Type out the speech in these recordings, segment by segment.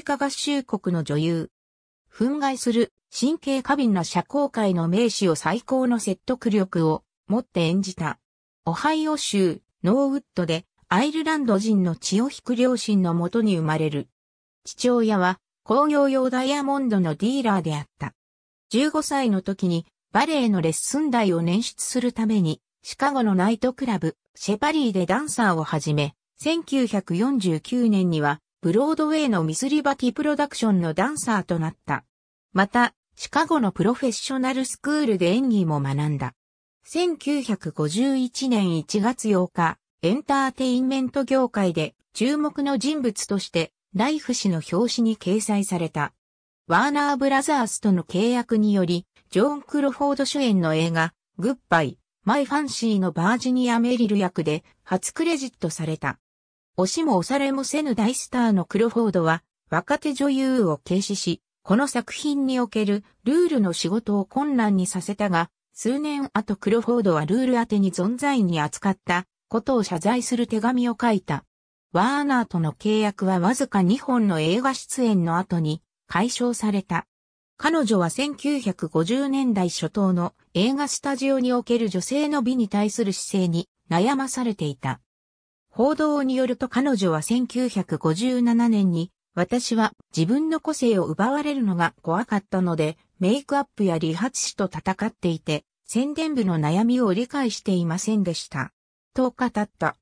リカ合衆国の女優。憤慨する神経過敏な社交界の名士を最高の説得力を持って演じた。オハイオ州ノーウッドでアイルランド人の血を引く両親のもとに生まれる。父親は工業用ダイヤモンドのディーラーであった。15歳の時にバレエのレッスン代を捻出するためにシカゴのナイトクラブシェパリーでダンサーを始め、1949年にはブロードウェイのミスリバティプロダクションのダンサーとなった。また、シカゴのプロフェッショナルスクールで演技も学んだ。1951年1月8日、エンターテインメント業界で注目の人物としてライフ氏の表紙に掲載された。ワーナーブラザースとの契約により、ジョーン・クロフォード主演の映画、グッバイ、マイ・ファンシーのバージニア・メリル役で初クレジットされた。押しも押されもせぬ大スターのクロフォードは、若手女優を軽視し、この作品におけるルールの仕事を困難にさせたが、数年後クロフォードはルール宛に存在に扱ったことを謝罪する手紙を書いた。ワーナーとの契約はわずか2本の映画出演の後に解消された。彼女は1950年代初頭の映画スタジオにおける女性の美に対する姿勢に悩まされていた。報道によると彼女は1957年に、私は自分の個性を奪われるのが怖かったので、メイクアップや理髪師と戦っていて、宣伝部の悩みを理解していませんでした。と語った。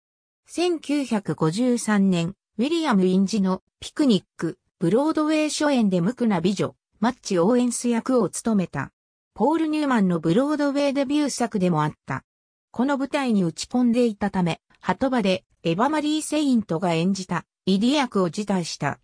1953年、ウィリアム・インジのピクニック、ブロードウェイ初演で無垢な美女、マッチ・オーエンス役を務めた。ポール・ニューマンのブロードウェイデビュー作でもあった。この舞台に打ち込んでいたため、鳩場でエヴァマリー・セイントが演じたイディアクを辞退した。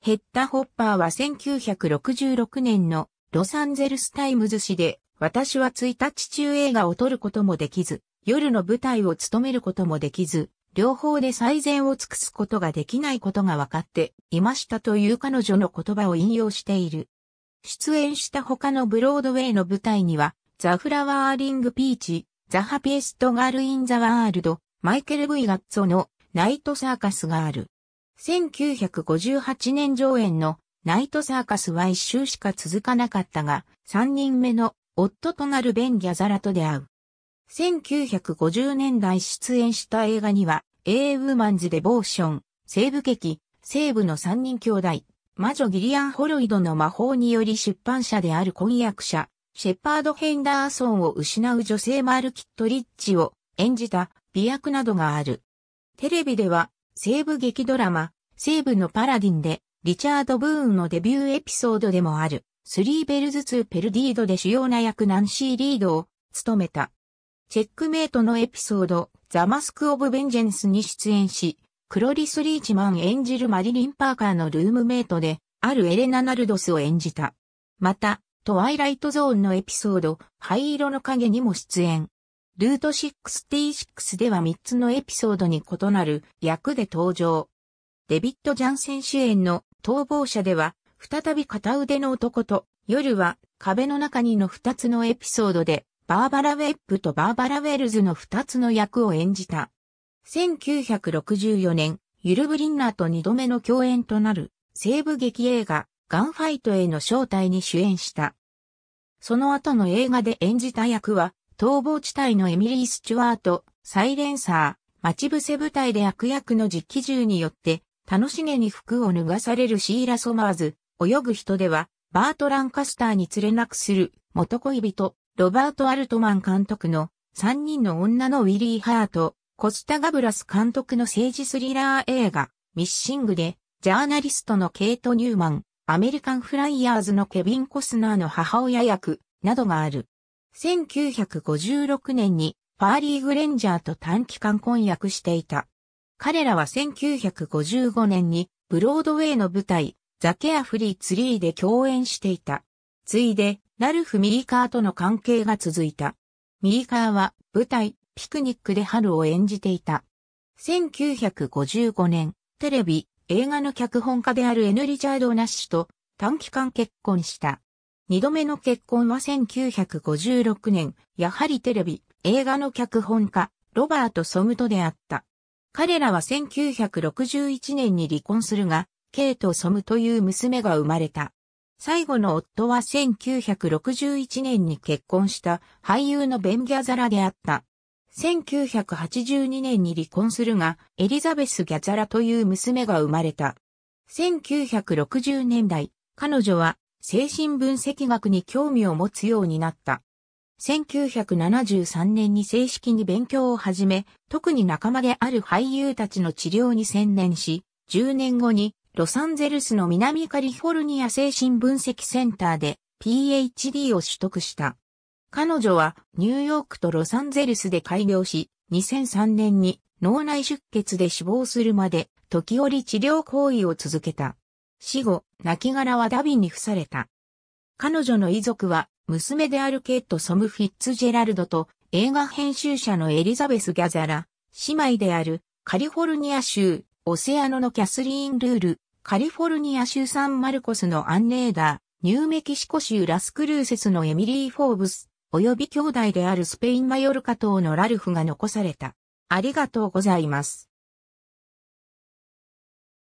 ヘッタ・ホッパーは1966年のロサンゼルス・タイムズ誌で私は1日中映画を撮ることもできず、夜の舞台を務めることもできず、両方で最善を尽くすことができないことが分かっていましたという彼女の言葉を引用している。出演した他のブロードウェイの舞台には、ザ・フラワーリング・ピーチ、ザ・ハピエスト・ガール・イン・ザ・ワールド、マイケル・ブイ・ガッツォのナイトサーカスがある。1958年上演のナイトサーカスは一周しか続かなかったが、3人目の夫となるベン・ギャザラと出会う。1950年代出演した映画には、A ウーマンズ・デボーション、西部劇、西部の3人兄弟、魔女ギリアン・ホロイドの魔法により出版社である婚約者、シェパード・ヘンダーソンを失う女性マール・キット・リッチを演じた美役などがある。テレビでは、西部劇ドラマ、西部のパラディンで、リチャード・ブーンのデビューエピソードでもある、スリーベルズツー・ペルディードで主要な役ナンシー・リードを務めた。チェックメイトのエピソード、ザ・マスク・オブ・ベンジェンスに出演し、クロリス・リーチマン演じるマリリン・パーカーのルームメイトで、あるエレナ・ナルドスを演じた。また、トワイライトゾーンのエピソード、灰色の影にも出演。ルート66では3つのエピソードに異なる役で登場。デビッド・ジャンセン主演の逃亡者では、再び片腕の男と、夜は壁の中にの2つのエピソードで、バーバラ・ウェップとバーバラ・ウェルズの2つの役を演じた。1964年、ユル・ブリンナーと2度目の共演となる西部劇映画ガンファイトへの招待に主演した。その後の映画で演じた役は逃亡地帯のエミリー・スチュワート、サイレンサー、待ち伏せ部隊で悪役の実機銃によって、楽しげに服を脱がされるシーラ・ソマーズ、泳ぐ人では、バート・ランカスターに連れなくする、元恋人、ロバート・アルトマン監督の、3人の女のウィリー・ハート、コスタ・ガブラス監督の政治スリラー映画、ミッシングで、ジャーナリストのケイト・ニューマン、アメリカン・フライヤーズのケビン・コスナーの母親役、などがある。1956年にファーリー・グレンジャーと短期間婚約していた。彼らは1955年にブロードウェイの舞台、ザ・ケア・フリー・ツリーで共演していた。ついで、ナルフ・ミリカーとの関係が続いた。ミリカーは舞台、ピクニックで春を演じていた。1955年、テレビ、映画の脚本家であるエヌ・リチャード・ナッシュと短期間結婚した。二度目の結婚は1956年、やはりテレビ、映画の脚本家、ロバート・ソムトであった。彼らは1961年に離婚するが、ケイト・ソムという娘が生まれた。最後の夫は1961年に結婚した俳優のベン・ギャザラであった。1982年に離婚するが、エリザベス・ギャザラという娘が生まれた。1960年代、彼女は精神分析学に興味を持つようになった。1973年に正式に勉強を始め、特に仲間である俳優たちの治療に専念し、10年後にロサンゼルスの南カリフォルニア精神分析センターで PhD を取得した。彼女はニューヨークとロサンゼルスで開業し、2003年に脳内出血で死亡するまで時折治療行為を続けた。死後、亡骸はダビンに付された。彼女の遺族は、娘であるケイト・ソム・フィッツジェラルドと、映画編集者のエリザベス・ギャザラ、姉妹である、カリフォルニア州、オセアノのキャスリーン・ルール、カリフォルニア州サン・マルコスのアンネーダー、ニューメキシコ州ラスクルーセスのエミリー・フォーブス、及び兄弟であるスペイン・マヨルカ島のラルフが残された。ありがとうございます。